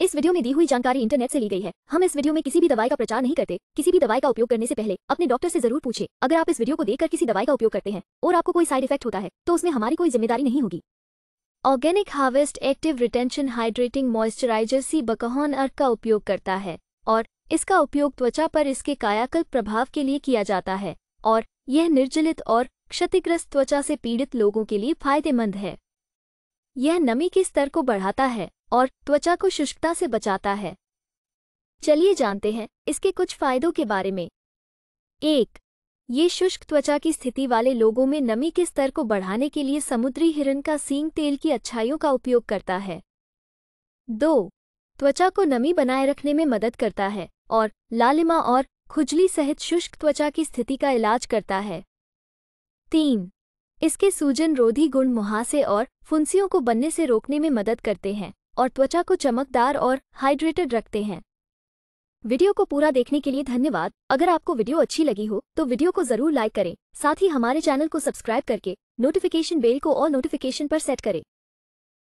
इस वीडियो में दी हुई जानकारी इंटरनेट से ली गई है हम इस वीडियो में किसी भी दवाई का प्रचार नहीं करते किसी भी दवाई का उपयोग करने से पहले अपने डॉक्टर से जरूर पूछे अगर आप इस वीडियो को देखकर किसी दवाई का उपयोग करते हैं और आपको कोई साइड इफेक्ट होता है तो उसमें हमारी कोई जिम्मेदारी नहीं होगी organic harvest active retention hydrating moisturiser sea buckthorn अर्क का उपयोग करता है और इसका उपयोग त्वचा पर इसके कायाकल्प प्रभाव के लिए किया जाता है और यह निर्जलित और क्षतिग्रस्त त्वचा से पीड़ित लोगों के लिए फायदेमंद है यह नमी के स्तर को बढ़ाता है और त्वचा को शुष्कता से बचाता है चलिए जानते हैं इसके कुछ फायदों के बारे में एक ये शुष्क त्वचा की स्थिति वाले लोगों में नमी के स्तर को बढ़ाने के लिए समुद्री हिरण का सींग तेल की अच्छाइयों का उपयोग करता है दो त्वचा को नमी बनाए रखने में मदद करता है और लालिमा और खुजली सहित शुष्क त्वचा की स्थिति का इलाज करता है तीन इसके सूजन रोधी गुण मुहासे और फुंसियों को बनने से रोकने में मदद करते हैं और त्वचा को चमकदार और हाइड्रेटेड रखते हैं वीडियो को पूरा देखने के लिए धन्यवाद अगर आपको वीडियो अच्छी लगी हो तो वीडियो को जरूर लाइक करें साथ ही हमारे चैनल को सब्सक्राइब करके नोटिफिकेशन बेल को और नोटिफिकेशन पर सेट करें